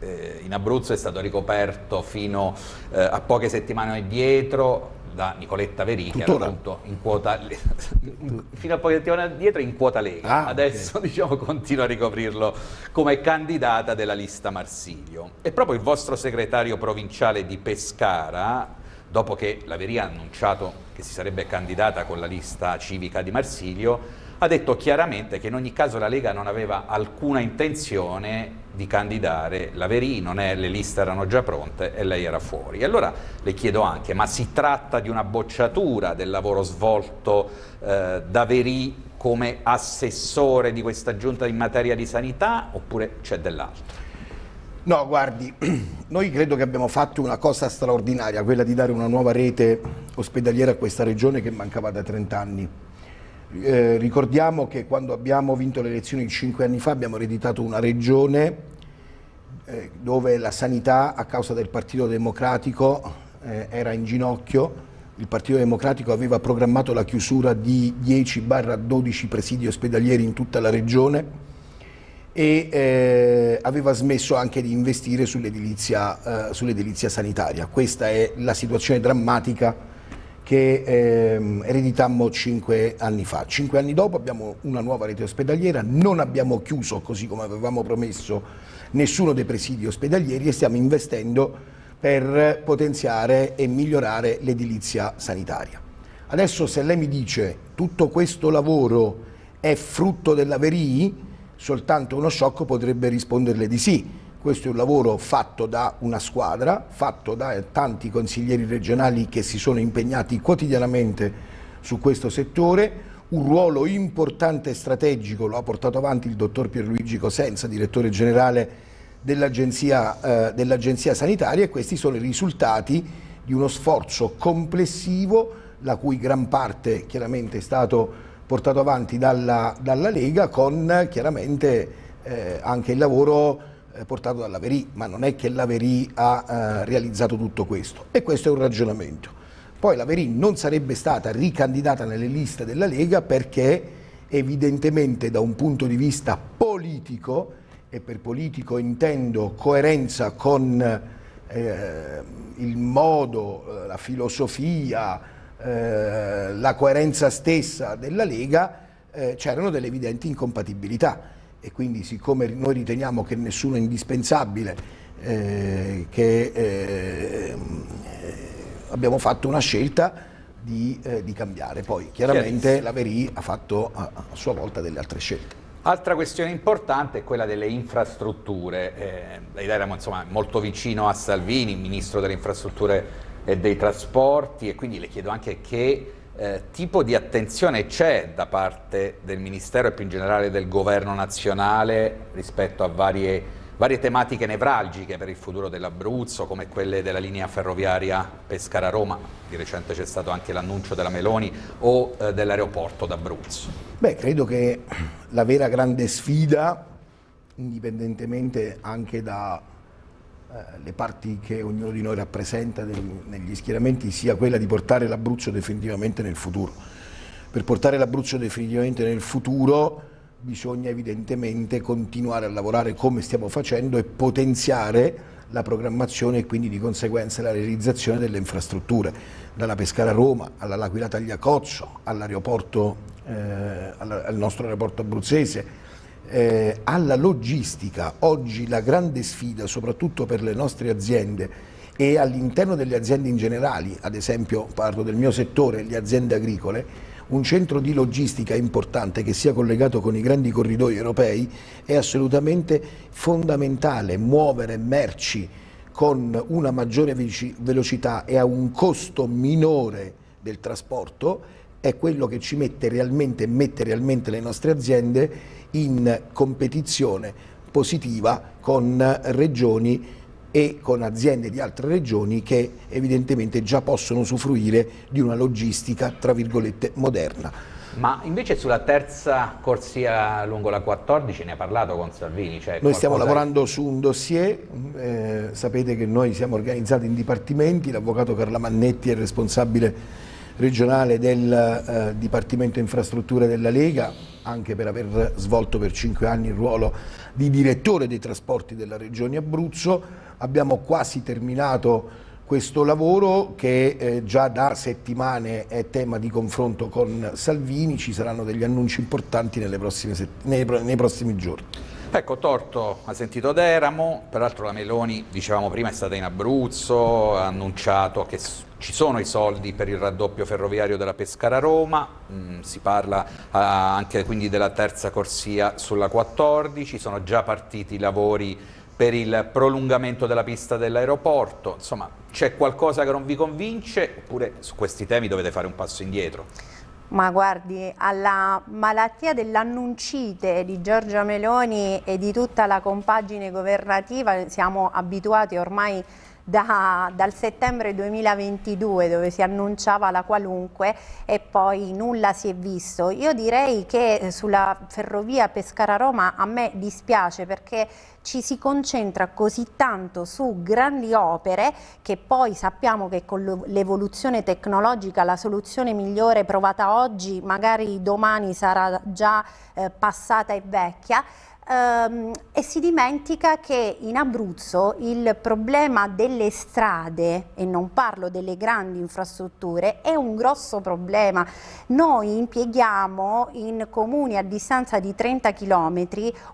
eh, in Abruzzo è stato ricoperto fino eh, a poche settimane addietro da Nicoletta Verica, appunto in quota *laughs* fino a poche settimane addietro in quota Lega, ah, adesso okay. *laughs* diciamo continua a ricoprirlo come candidata della lista Marsilio. E proprio il vostro segretario provinciale di Pescara, dopo che la Veria ha annunciato che si sarebbe candidata con la lista civica di Marsilio, ha detto chiaramente che in ogni caso la Lega non aveva alcuna intenzione di candidare l'Averino, né le liste erano già pronte e lei era fuori. E allora le chiedo anche, ma si tratta di una bocciatura del lavoro svolto eh, da Verì come assessore di questa giunta in materia di sanità oppure c'è dell'altro? No, guardi, *clears throat* noi credo che abbiamo fatto una cosa straordinaria, quella di dare una nuova rete ospedaliera a questa regione che mancava da 30 anni. Eh, ricordiamo che quando abbiamo vinto le elezioni cinque anni fa abbiamo ereditato una regione eh, dove la sanità a causa del Partito Democratico eh, era in ginocchio. Il Partito Democratico aveva programmato la chiusura di 10-12 presidi ospedalieri in tutta la regione e eh, aveva smesso anche di investire sull'edilizia eh, sull sanitaria. Questa è la situazione drammatica che ehm, ereditammo cinque anni fa. Cinque anni dopo abbiamo una nuova rete ospedaliera, non abbiamo chiuso così come avevamo promesso nessuno dei presidi ospedalieri e stiamo investendo per potenziare e migliorare l'edilizia sanitaria. Adesso se lei mi dice tutto questo lavoro è frutto della Verii, soltanto uno sciocco potrebbe risponderle di sì, questo è un lavoro fatto da una squadra, fatto da tanti consiglieri regionali che si sono impegnati quotidianamente su questo settore, un ruolo importante e strategico lo ha portato avanti il dottor Pierluigi Cosenza, direttore generale dell'Agenzia eh, dell Sanitaria e questi sono i risultati di uno sforzo complessivo la cui gran parte chiaramente è stato portato avanti dalla, dalla Lega con chiaramente eh, anche il lavoro eh, portato dall'Averi, ma non è che l'Averi ha eh, realizzato tutto questo. E questo è un ragionamento. Poi l'Averi non sarebbe stata ricandidata nelle liste della Lega perché evidentemente da un punto di vista politico, e per politico intendo coerenza con eh, il modo, eh, la filosofia, eh, la coerenza stessa della Lega, eh, c'erano delle evidenti incompatibilità e quindi siccome noi riteniamo che nessuno è indispensabile, eh, che eh, abbiamo fatto una scelta di, eh, di cambiare. Poi chiaramente la Veri ha fatto a, a sua volta delle altre scelte. Altra questione importante è quella delle infrastrutture. Eh, ed era insomma, molto vicino a Salvini, ministro delle infrastrutture e dei trasporti, e quindi le chiedo anche che eh, tipo di attenzione c'è da parte del Ministero e più in generale del Governo nazionale rispetto a varie, varie tematiche nevralgiche per il futuro dell'Abruzzo, come quelle della linea ferroviaria Pescara-Roma, di recente c'è stato anche l'annuncio della Meloni, o eh, dell'aeroporto d'Abruzzo? Beh, credo che la vera grande sfida, indipendentemente anche da eh, le parti che ognuno di noi rappresenta negli schieramenti sia quella di portare l'Abruzzo definitivamente nel futuro. Per portare l'Abruzzo definitivamente nel futuro bisogna evidentemente continuare a lavorare come stiamo facendo e potenziare la programmazione e quindi di conseguenza la realizzazione delle infrastrutture, dalla Pescara Roma alla L'Aquila Tagliacozzo, all'aeroporto, eh, al nostro aeroporto abruzzese, eh, alla logistica, oggi la grande sfida soprattutto per le nostre aziende e all'interno delle aziende in generale, ad esempio parlo del mio settore, le aziende agricole, un centro di logistica importante che sia collegato con i grandi corridoi europei è assolutamente fondamentale, muovere merci con una maggiore velocità e a un costo minore del trasporto è quello che ci mette realmente, mette realmente le nostre aziende in competizione positiva con regioni e con aziende di altre regioni che evidentemente già possono usufruire di una logistica tra virgolette moderna. Ma invece sulla terza corsia lungo la 14 ne ha parlato con Salvini? Cioè noi stiamo lavorando su un dossier, eh, sapete che noi siamo organizzati in dipartimenti, l'avvocato Carla Mannetti è responsabile regionale del eh, Dipartimento Infrastrutture della Lega, anche per aver svolto per cinque anni il ruolo di direttore dei trasporti della Regione Abruzzo. Abbiamo quasi terminato questo lavoro che eh, già da settimane è tema di confronto con Salvini, ci saranno degli annunci importanti prossime, nei, nei prossimi giorni. Ecco, Torto ha sentito Deramo, peraltro la Meloni, dicevamo prima, è stata in Abruzzo, ha annunciato che ci sono i soldi per il raddoppio ferroviario della Pescara Roma, mm, si parla uh, anche quindi della terza corsia sulla 14, sono già partiti i lavori per il prolungamento della pista dell'aeroporto, insomma c'è qualcosa che non vi convince oppure su questi temi dovete fare un passo indietro? Ma guardi, alla malattia dell'annuncite di Giorgia Meloni e di tutta la compagine governativa siamo abituati ormai a da, dal settembre 2022 dove si annunciava la qualunque e poi nulla si è visto. Io direi che eh, sulla ferrovia Pescara-Roma a me dispiace perché ci si concentra così tanto su grandi opere che poi sappiamo che con l'evoluzione tecnologica la soluzione migliore provata oggi magari domani sarà già eh, passata e vecchia Um, e si dimentica che in Abruzzo il problema delle strade, e non parlo delle grandi infrastrutture, è un grosso problema. Noi impieghiamo in comuni a distanza di 30 km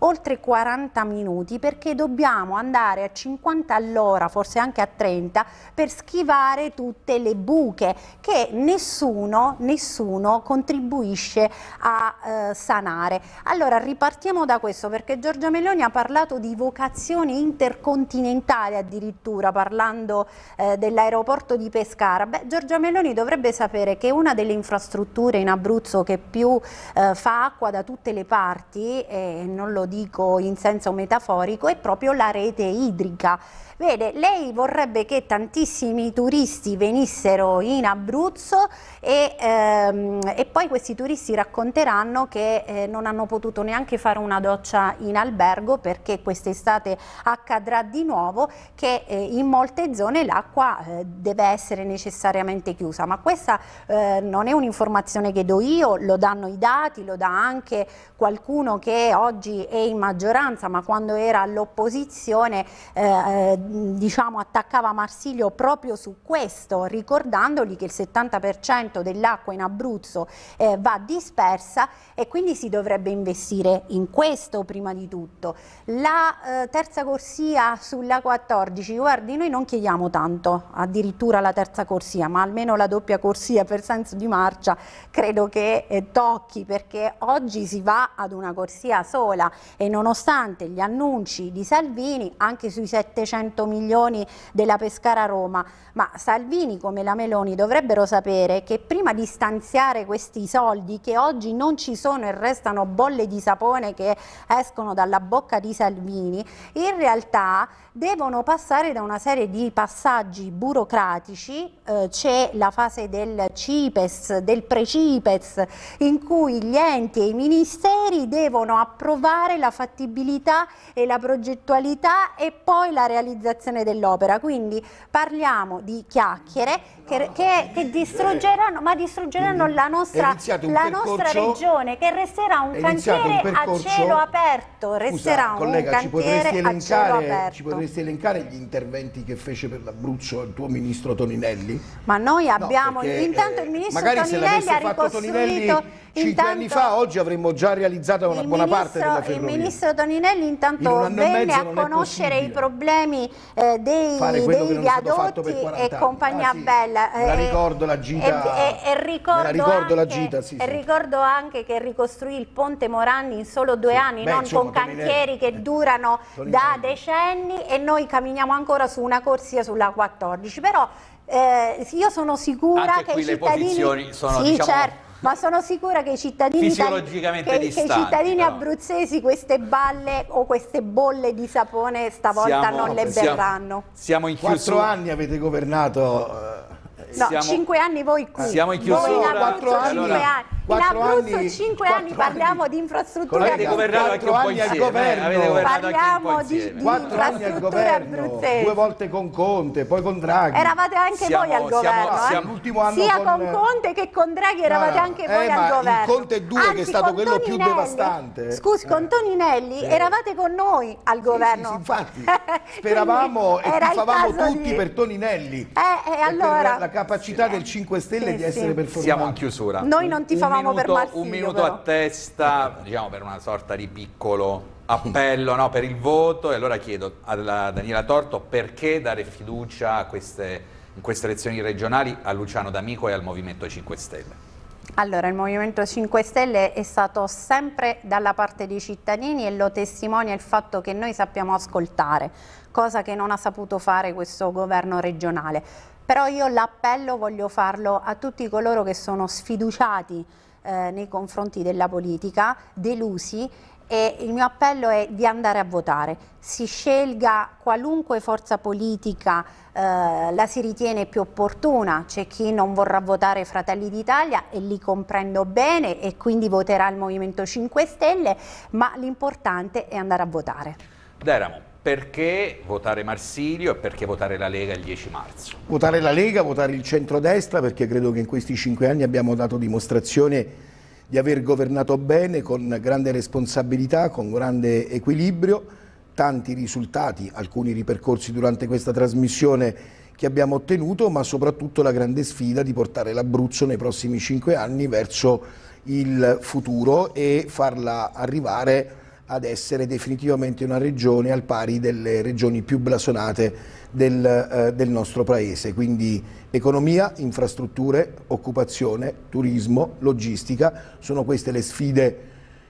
oltre 40 minuti perché dobbiamo andare a 50 all'ora, forse anche a 30, per schivare tutte le buche che nessuno, nessuno contribuisce a eh, sanare. Allora ripartiamo da questo perché Giorgia Meloni ha parlato di vocazione intercontinentale addirittura parlando eh, dell'aeroporto di Pescara. Beh, Giorgia Meloni dovrebbe sapere che una delle infrastrutture in Abruzzo che più eh, fa acqua da tutte le parti, e non lo dico in senso metaforico, è proprio la rete idrica. Vede, lei vorrebbe che tantissimi turisti venissero in Abruzzo e, ehm, e poi questi turisti racconteranno che eh, non hanno potuto neanche fare una doccia in albergo perché quest'estate accadrà di nuovo che eh, in molte zone l'acqua eh, deve essere necessariamente chiusa. Ma questa eh, non è un'informazione che do io, lo danno i dati, lo dà anche qualcuno che oggi è in maggioranza ma quando era all'opposizione eh, eh Mm, diciamo, attaccava Marsilio proprio su questo, ricordandogli che il 70% dell'acqua in Abruzzo eh, va dispersa e quindi si dovrebbe investire in questo prima di tutto. La eh, terza corsia sulla 14, guardi, noi non chiediamo tanto, addirittura la terza corsia, ma almeno la doppia corsia per senso di marcia credo che eh, tocchi perché oggi si va ad una corsia sola e nonostante gli annunci di Salvini anche sui 700 100 milioni della Pescara Roma, ma Salvini come la Meloni dovrebbero sapere che prima di stanziare questi soldi che oggi non ci sono e restano bolle di sapone che escono dalla bocca di Salvini, in realtà devono passare da una serie di passaggi burocratici, eh, c'è la fase del CIPES, del precipes, in cui gli enti e i ministeri devono approvare la fattibilità e la progettualità e poi la realizzazione realizzazione dell'opera, quindi parliamo di chiacchiere che, che, che distruggeranno, ma distruggeranno la nostra, la nostra regione, che resterà un cantiere un a cielo aperto, resterà Scusa, un collega, cantiere elencare, a cielo aperto. Ci potresti elencare gli interventi che fece per l'Abruzzo il tuo ministro Toninelli? Ma noi abbiamo, no, perché, intanto eh, il ministro Toninelli ha ricostruito... Cinque anni fa oggi avremmo già realizzato una buona ministro, parte della ferrovia. Il ministro Toninelli intanto in venne a conoscere i problemi eh, dei, dei viadotti e ah, compagnia ah, sì, bella. Me la eh, ricordo la gita. E, e, e ricordo, ricordo, anche, gita, sì, sì. ricordo anche che ricostruì il ponte Moranni in solo due anni, Beh, non insomma, con cantieri che eh, durano da decenni e noi camminiamo ancora su una corsia sulla 14. Però eh, io sono sicura anche che i cittadini... Sono, sì, diciamo, certo ma sono sicura che i cittadini, che, distanti, che i cittadini abruzzesi queste balle o queste bolle di sapone stavolta siamo, non le berranno. Siamo, siamo in chiusura. Quattro anni avete governato... Eh, no, siamo, cinque anni voi qui. Siamo in chiusura. Voi in Abruzzo, allora, cinque anni. L'Abruzzo, 5 anni, parliamo di infrastrutture abruzzese. Eh? Parliamo di, di infrastrutture abruzzese. Due volte con Conte, poi con Draghi. Eravate anche siamo, voi al governo. Eh? Siamo, siamo, eh? Sia con, Conte che con Draghi eravate no, anche eh, voi al governo. Conte 2 Anzi, che è stato quello Toninelli, più devastante. Eh? Scusi, con Toninelli eravate con noi al governo. Sì, sì, infatti, *laughs* speravamo e tifavamo tutti di... per Toninelli. Eh, allora, la capacità del 5 Stelle di essere performante. Siamo in chiusura. Noi non tifavamo diciamo, minuto, Marsilio, un minuto a testa, diciamo per una sorta di piccolo appello no, per il voto e allora chiedo a Daniela Torto perché dare fiducia a queste in queste elezioni regionali a Luciano D'Amico e al Movimento 5 Stelle? Allora, il Movimento 5 Stelle è stato sempre dalla parte dei cittadini e lo testimonia il fatto che noi sappiamo ascoltare, cosa che non ha saputo fare questo governo regionale. Però io l'appello voglio farlo a tutti coloro che sono sfiduciati eh, nei confronti della politica, delusi e il mio appello è di andare a votare. Si scelga qualunque forza politica eh, la si ritiene più opportuna, c'è chi non vorrà votare Fratelli d'Italia e li comprendo bene e quindi voterà il Movimento 5 Stelle, ma l'importante è andare a votare. Deramo perché votare Marsilio e perché votare la Lega il 10 marzo? Votare la Lega, votare il centrodestra perché credo che in questi cinque anni abbiamo dato dimostrazione di aver governato bene con grande responsabilità, con grande equilibrio, tanti risultati, alcuni ripercorsi durante questa trasmissione che abbiamo ottenuto, ma soprattutto la grande sfida di portare l'Abruzzo nei prossimi cinque anni verso il futuro e farla arrivare a ad essere definitivamente una regione al pari delle regioni più blasonate del, eh, del nostro paese. Quindi economia, infrastrutture, occupazione, turismo, logistica, sono queste le sfide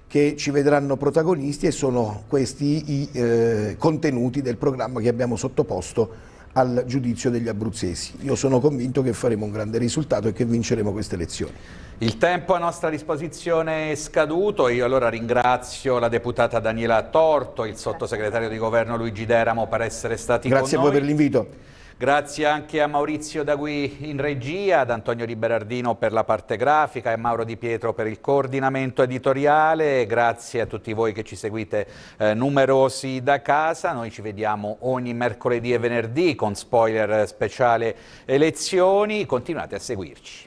che ci vedranno protagonisti e sono questi i eh, contenuti del programma che abbiamo sottoposto al giudizio degli abruzzesi. Io sono convinto che faremo un grande risultato e che vinceremo queste elezioni. Il tempo a nostra disposizione è scaduto, io allora ringrazio la deputata Daniela Torto, il sottosegretario di governo Luigi Deramo per essere stati Grazie con noi. Grazie a voi per l'invito. Grazie anche a Maurizio Dagui in regia, ad Antonio Liberardino per la parte grafica e a Mauro Di Pietro per il coordinamento editoriale. Grazie a tutti voi che ci seguite eh, numerosi da casa. Noi ci vediamo ogni mercoledì e venerdì con spoiler eh, speciale elezioni. Continuate a seguirci.